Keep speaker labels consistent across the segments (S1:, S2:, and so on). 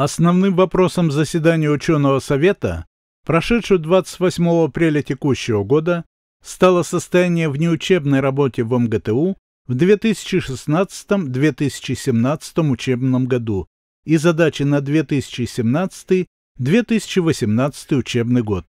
S1: Основным вопросом заседания ученого совета, прошедшего 28 апреля текущего года, стало состояние внеучебной работе в МГТУ в 2016-2017 учебном году и задачи на 2017-2018 учебный год.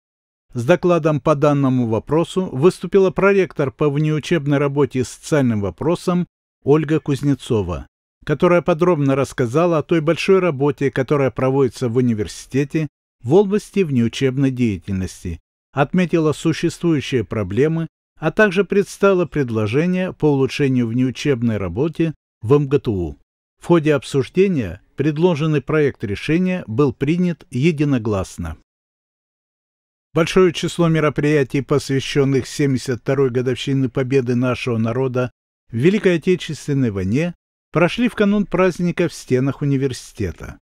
S1: С докладом по данному вопросу выступила проректор по внеучебной работе и социальным вопросам Ольга Кузнецова которая подробно рассказала о той большой работе, которая проводится в университете в области внеучебной деятельности, отметила существующие проблемы, а также представила предложения по улучшению внеучебной работы в МГТУ. В ходе обсуждения предложенный проект решения был принят единогласно. Большое число мероприятий, посвященных 72-й годовщине победы нашего народа в Великой Отечественной войне, прошли в канун праздника в стенах университета.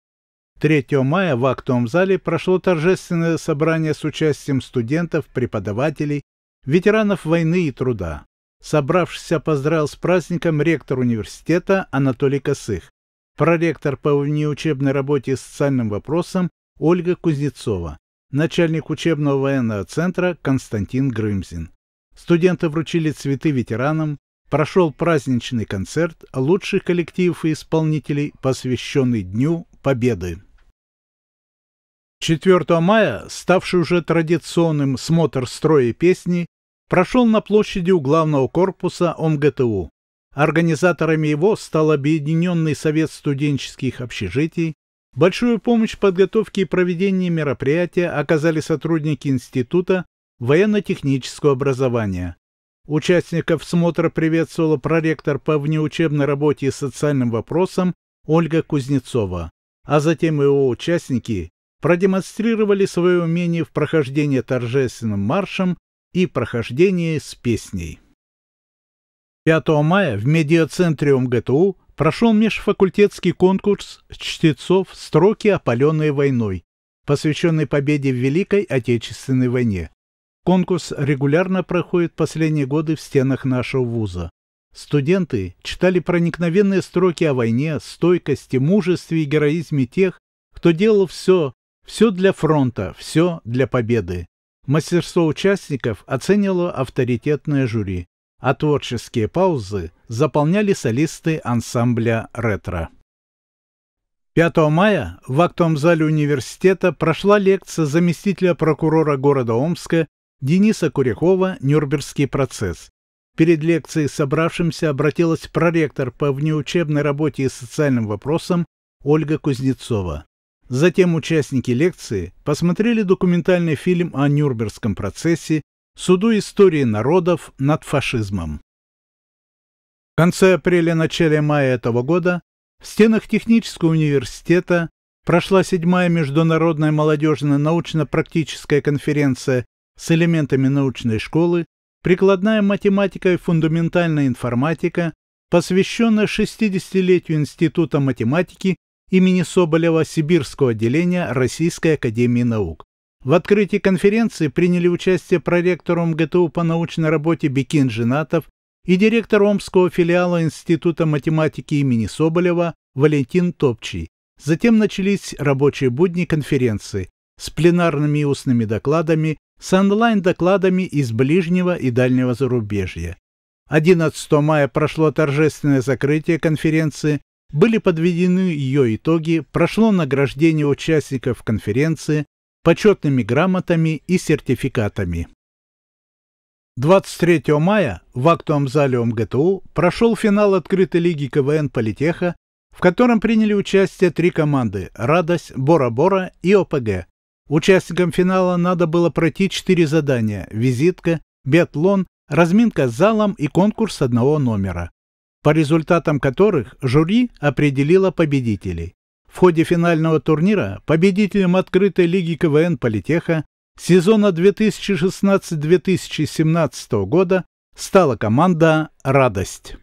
S1: 3 мая в актовом зале прошло торжественное собрание с участием студентов, преподавателей, ветеранов войны и труда. Собравшийся поздравил с праздником ректор университета Анатолий Косых, проректор по внеучебной работе и социальным вопросам Ольга Кузнецова, начальник учебного военного центра Константин Грымзин. Студенты вручили цветы ветеранам, прошел праздничный концерт лучших коллективов и исполнителей, посвященный Дню Победы. 4 мая, ставший уже традиционным смотр строя песни, прошел на площади у главного корпуса ОМГТУ. Организаторами его стал Объединенный совет студенческих общежитий. Большую помощь в подготовке и проведении мероприятия оказали сотрудники Института военно-технического образования. Участников смотра приветствовала проректор по внеучебной работе и социальным вопросам Ольга Кузнецова, а затем его участники продемонстрировали свое умение в прохождении торжественным маршем и прохождении с песней. 5 мая в медиацентре МГТУ прошел межфакультетский конкурс чтецов «Строки, опаленные войной», посвященный победе в Великой Отечественной войне. Конкурс регулярно проходит последние годы в стенах нашего вуза. Студенты читали проникновенные строки о войне, стойкости, мужестве и героизме тех, кто делал все, все для фронта, все для победы. Мастерство участников оценило авторитетное жюри, а творческие паузы заполняли солисты ансамбля «Ретро». 5 мая в актовом зале университета прошла лекция заместителя прокурора города Омска Дениса Курехова, «Нюрнбергский процесс». Перед лекцией собравшимся обратилась проректор по внеучебной работе и социальным вопросам Ольга Кузнецова. Затем участники лекции посмотрели документальный фильм о Нюрнбергском процессе «Суду истории народов над фашизмом». В конце апреля-начале мая этого года в стенах Технического университета прошла седьмая международная молодежная научно-практическая конференция с элементами научной школы, прикладная математика и фундаментальная информатика, посвященная 60-летию Института математики имени Соболева Сибирского отделения Российской Академии Наук. В открытии конференции приняли участие проректор МГТУ по научной работе Бекин Женатов и директор Омского филиала Института математики имени Соболева Валентин Топчий. Затем начались рабочие будни конференции с пленарными и устными докладами, с онлайн-докладами из ближнего и дальнего зарубежья. 11 мая прошло торжественное закрытие конференции, были подведены ее итоги, прошло награждение участников конференции почетными грамотами и сертификатами. 23 мая в актовом зале МГТУ прошел финал открытой лиги КВН «Политеха», в котором приняли участие три команды «Радость», «Бора-Бора» и «ОПГ». Участникам финала надо было пройти четыре задания – визитка, биатлон, разминка с залом и конкурс одного номера, по результатам которых жюри определило победителей. В ходе финального турнира победителем открытой лиги КВН «Политеха» сезона 2016-2017 года стала команда «Радость».